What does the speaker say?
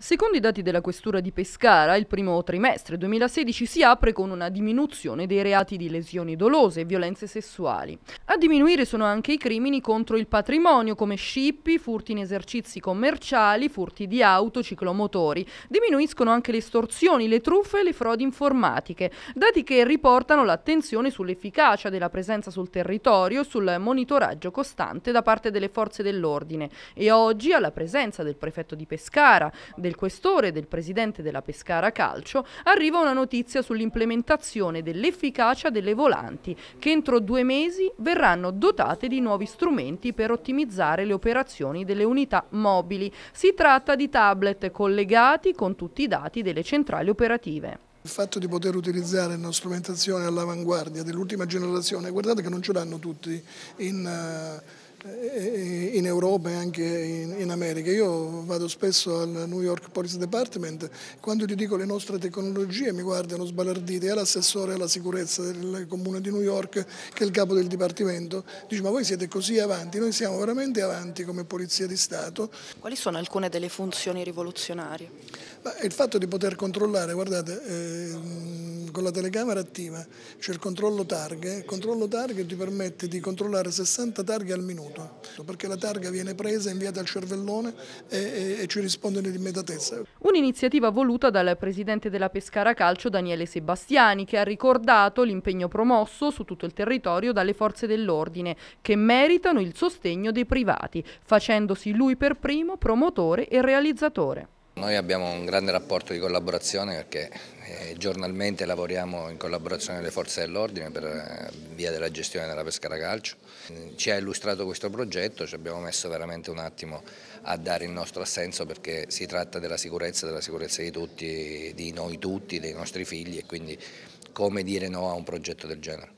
Secondo i dati della Questura di Pescara, il primo trimestre 2016 si apre con una diminuzione dei reati di lesioni dolose e violenze sessuali. A diminuire sono anche i crimini contro il patrimonio come scippi, furti in esercizi commerciali, furti di auto, ciclomotori. Diminuiscono anche le estorsioni, le truffe e le frodi informatiche, dati che riportano l'attenzione sull'efficacia della presenza sul territorio e sul monitoraggio costante da parte delle forze dell'ordine. E oggi alla presenza del prefetto di Pescara, del questore e del presidente della Pescara Calcio, arriva una notizia sull'implementazione dell'efficacia delle volanti, che entro due mesi verranno dotate di nuovi strumenti per ottimizzare le operazioni delle unità mobili. Si tratta di tablet collegati con tutti i dati delle centrali operative. Il fatto di poter utilizzare una strumentazione all'avanguardia dell'ultima generazione, guardate che non ce l'hanno tutti in, eh, in Europa e anche in, in, America. Io vado spesso al New York Police Department, quando gli dico le nostre tecnologie mi guardano sbalarditi, è l'assessore alla sicurezza del comune di New York che è il capo del dipartimento, dice ma voi siete così avanti, noi siamo veramente avanti come Polizia di Stato. Quali sono alcune delle funzioni rivoluzionarie? Ma il fatto di poter controllare, guardate, eh, con la telecamera attiva c'è cioè il controllo targhe. Il controllo targhe ti permette di controllare 60 targhe al minuto, perché la targa viene presa, inviata al cervellone e, e, e ci risponde nell'immediatezza. Un'iniziativa voluta dal presidente della Pescara Calcio Daniele Sebastiani, che ha ricordato l'impegno promosso su tutto il territorio dalle forze dell'ordine, che meritano il sostegno dei privati, facendosi lui per primo promotore e realizzatore. Noi abbiamo un grande rapporto di collaborazione perché eh, giornalmente lavoriamo in collaborazione con le forze dell'ordine per eh, via della gestione della Pescara Calcio. Ci ha illustrato questo progetto, ci abbiamo messo veramente un attimo a dare il nostro assenso perché si tratta della sicurezza, della sicurezza di tutti, di noi tutti, dei nostri figli e quindi come dire no a un progetto del genere.